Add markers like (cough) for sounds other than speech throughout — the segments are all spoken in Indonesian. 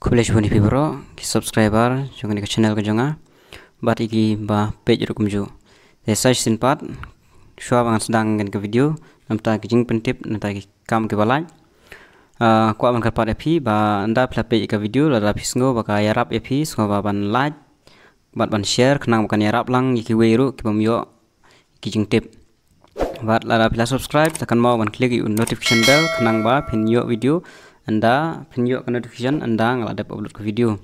kublej buni pibro ki subscriber jong ni channel ka jonga bat igi ba page rukum ju de search sin pat shwa bang sedang ngan ka video ta ki jing pentip ta ki kam ki balai Uh, ah, ko ka karpa epi ba anda plape ka video la rapi sngo ba ka yarap epi sngo ba ban like bat ban share kenang bukan yarap lang iki weiru ki bam yo ki jing tip bat la rapi la subscribe tekan mau ban klik notification bell kenang ba pin yo video anda video ke notification anda dapat upload ke video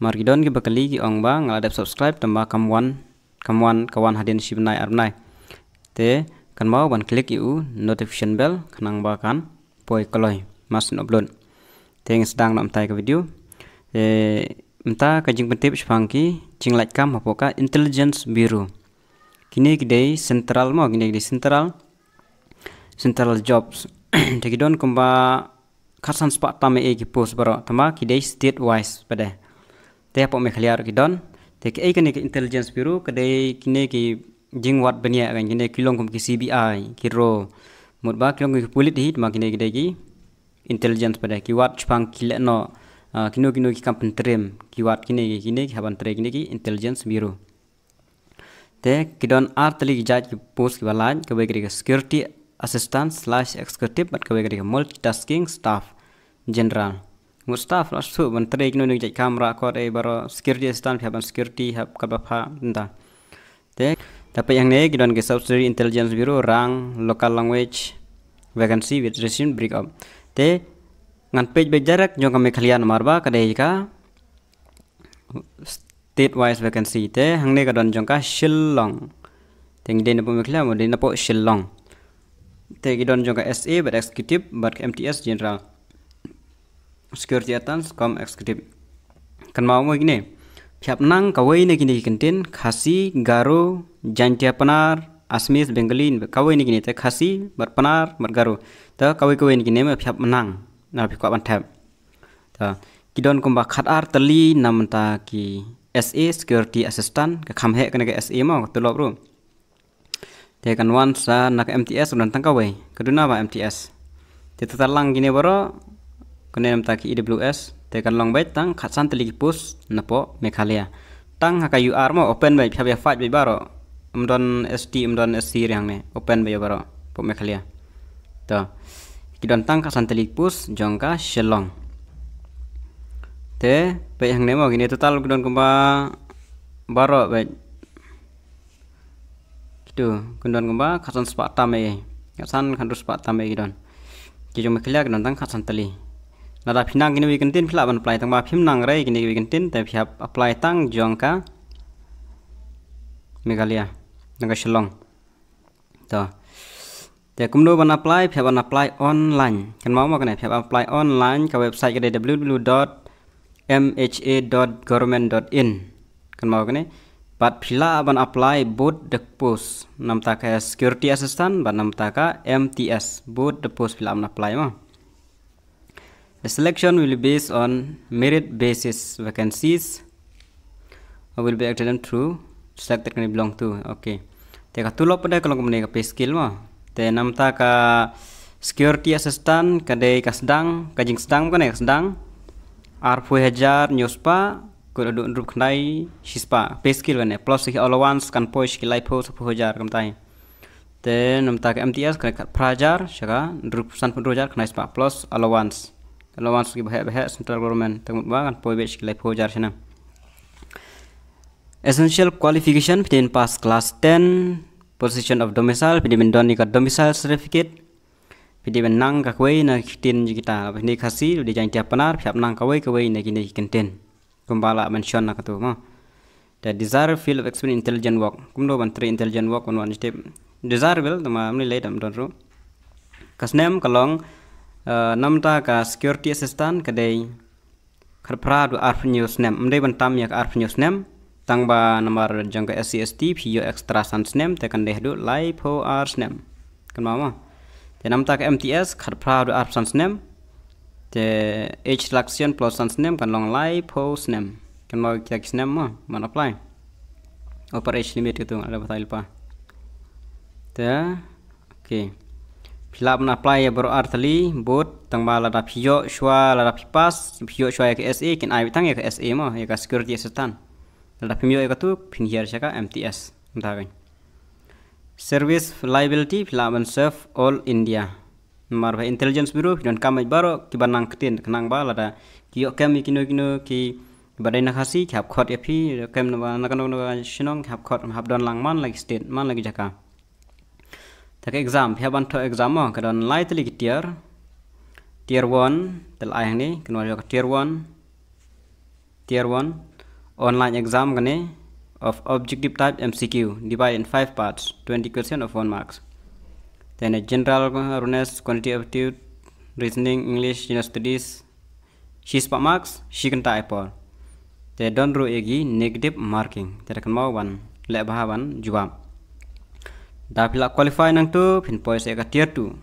margidon kembali bakali ki ong ba dapat subscribe tambah kamuan kamuan kawan hadian sibnai arnai te kan mau ban klik iu notification bell kanang bahkan kan poi koloi masun upload yang sedang nak tai ke video eh minta kajing pentip cing like kam hapoka intelligence biru kini kidei central mau kini di central central jobs (clears throat) te kidon kemba karsan spa tame e ki pus baro tama ki state wise pada te apo me khliar ki don te ke e kene intelligence biru kede kine ki jing wat benia kan kine kilong kum ki CBI ki ro mut ba kilong ki pulit hit ma kine kide ki intelligence pada ki wat chpang ki le no kino kino ki kampen trim ki wat kine ki kine ki haban tre kine ki intelligence biru te ki don artli ki jat ki pus ki balan ke ki security assistant slash executive but ke baik multitasking staff general Mustaf la su ban tre ikno nik kamera ko e baro security stand phaban security hab kabapha nda te tapi yang ne gidan ke subsidiary intelligence bureau rang local language vacancy with Recent break up te ngan page bejarak jong kami khalian marba kadai ka state wise vacancy te hang ka don jong ka shillong teng den po mekhla mo den po shillong te gidan jong ka sa but executive but mts general security come executive kan mau gini Siap nang kawai ini gini kentin khasi garu jantia penar asmis bengalin kawai ini gini teh khasi berpenar bergaru. Teh kawai kawai ini gini mah siap menang nah pi kapan tab ta kidon kumba khat ar teli namta ki SA security assistant ke kham he ke SA mau to lob ru Teh kan wan sa nak MTS udah tangkawai kawai keduna ba MTS Teh talang gini baro kone nam taki e te kan long bai tang san telik pus napo mekhalia tang haka UR mo open bai phabe fight bai baro amdon ST don SC riang ne open bai baro po mekhalia to don tang san telik pus jongka shelong te pe hang mo gine total don kumba baro bai gitu kundon kumba khatsan spa tamai, khatsan kandus spa tamai ki kijong mekhalia kidon tang khatsan tali nada phinang kini we kentin pila ban apply tang ba phim nang rai kini we kentin te phiap apply tang jongka megalia naga shillong to te kumno ban apply phiap ban apply online kan mau ma kan phiap apply online ka website ke www.mha.government.in kan mau kan Pat pila ban apply both the post namta ka security assistant ban namta ka MTS both the post pila ban apply ma The selection will be based on merit basis vacancies I will be actually through selected kena belong to. Okay. Teka tulok pada kalau kemudian ke pay skill mah. Te namta ka security assistant kadai ka sedang kajing sedang kan ya sedang. Arpu e hajar nyuspa kul adu ndrup kenai shispa pay skill kan ya plus hi allowance kan poin skill life ho sepuh hajar kamtai. Te namta ka MTS kan prajar syaka ndrup san pendrojar kenai spa plus allowance lawan ski bahaya bah central government tak mut bangan poibech kilai pojar senam essential qualification pidin pass class 10 position of domicile pidin mendon ikat domicile certificate pidin menang ka kwei na kitin jikita pidin khasi di jang tiap panar pihak nang ka wei ka wei na kini kenten kumbala mention na katu ma the desired field of experience intelligent work kumlo ban three intelligent work on one step desirable tama amni late am don ru kasnem kalong namta ka security assistant kadai kharpra du arphnews nem mde bantam yak arphnews nem tangba namar jangka scst phyo extra sans nem te kan deh du live ho ar nem kan mama te namta ka mts kharpra du arph sans nem te h selection plus sans nem kan long live ho nem kan mau kyak nem ma man apply operation limit itu ada batal pa te okay pilap na apply ya bro artli bot tang bala la pio shua la pi pas pio shua ya SE kin ai tang ya SE e mo, ya security setan la pimio ya tu pin here saka MTS ndagan service liability filaban serve all india mar ba intelligence bureau don kam baro ki banang ketin kenang ba da ki yo kem ki no ki no ki badai na khasi khap khot ya phi kem na ba na kan no shinong khap khot hab don lang man lagi state man lagi jaka Thake exam phya ban tho exam ma kadon lai tali ki tier tier 1 tel ai ni kanwa yo tier 1 tier 1 online exam gane of objective type MCQ divided in 5 parts 20 question of 1 marks then a general quantity of aptitude reasoning English general studies she spot marks she can type for they don't rule egi negative marking tidak mau wan lek bahawan jawab da pila qualify nang tu pin poi se ka tier 2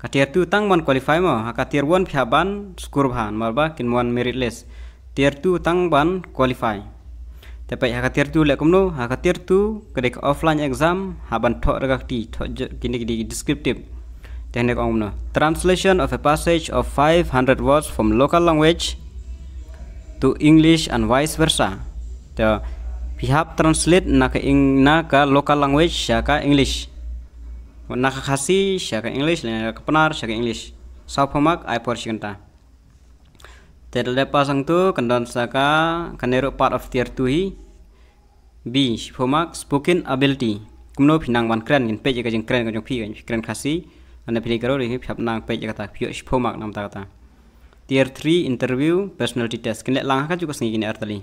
ka tier 2 tang mon qualify mo ha ka tier 1 pha ban score ban marba kin mon merit list tier 2 tang ban qualify tapi ha ka tier 2 le no ha ka tier 2 kedek offline exam ha ban tho ka ti tho kini kini descriptive teknik no translation of a passage of 500 words from local language to english and vice versa the pihak translate naka ing naka local language shaka English naka khasi shaka English naka penar syaka English saupamak aipor shikanta terlepas sang tu kendon saka kanero part of tier 2 hi B sipomak spoken ability kumno pinang wan kren ngin pej jeng kren gajeng pi ngin kren khasi anda pilih karo ri siap nang pej tak pyo pemak nam ta kata tier three interview personality test kena lang juga sengi gini artali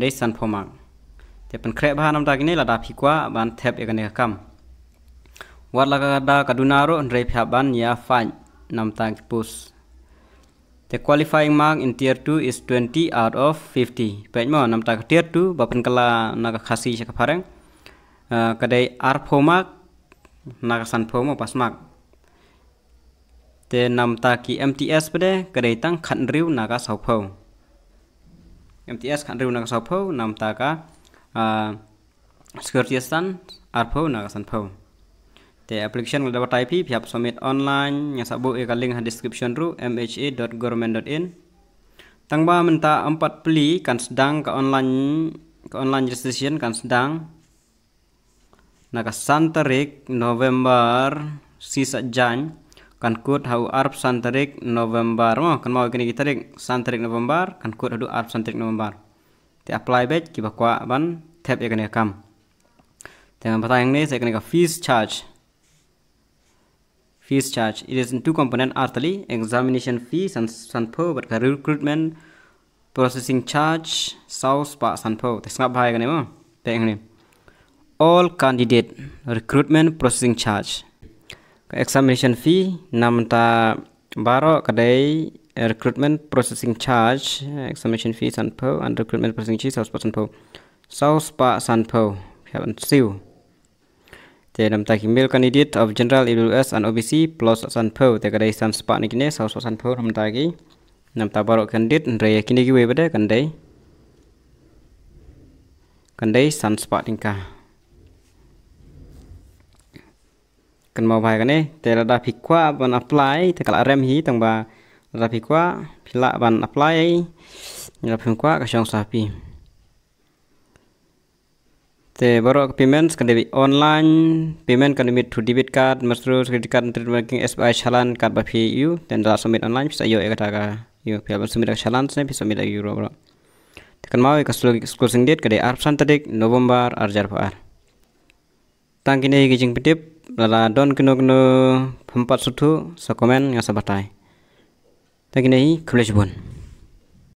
rei san phomak te pan khre bha nam kini lada pikwa ban ikan e ikan kam war laga kada kadunaro ro pihak ban ya faj nam tangki pus The qualifying mark in tier 2 is 20 out of 50. Pek mo nam tangki tier 2 bapen kala naga kasi saka parang. Uh, kadai ar pomak naga san pas mak. Te nam tangki MTS pede kadai tang khan riu naga sau phom. MTS kan riu naga sopo nam taka skirtiasan arpo nagasan po The application will dapat IP biap submit online yang sabu eka link description ru mha.government.in tangba menta empat peli kan sedang ke online ke online registration kan sedang naga santerik November sisa jan kan kut hau arp santerik November mo oh, kan mau kini tarik santerik November kan kut hadu arp santerik November ti apply bet ki bakwa ban tap ya kene ya kam dengan batang ini saya kena fees charge fees charge it is in two component artly examination fees and sanpo but recruitment processing charge south pa sanpo tes ngap bahaya kene ya, mo all candidate recruitment processing charge examination fee namta baro kadai recruitment processing charge examination fee sanpo and recruitment processing charge saus sanpo saus pa sanpo heaven siu te namta email candidate of general EWS and OBC plus sanpo te kadai san spa ni kine saus sanpo namta gi namta baro candidate ndre kini gi webade kandai kandai san spa tingkah kan mau bayar nih, te hikwa ban apply te rem hi tang ba rada phikwa ban apply rada phikwa sapi te baru payments kan debit online payment kan debit to debit card masru credit card internet banking SBI chalan card ba phi dan da submit online bisa yo ekata ka yo phi ban submit chalan se bisa submit euro bro tekan mau ka school sing date ka arsan tadi november arjar par tangkine gijing pedip lala don keno kino pempat sutu sa yang sabatai. Tapi ini kebelas bon.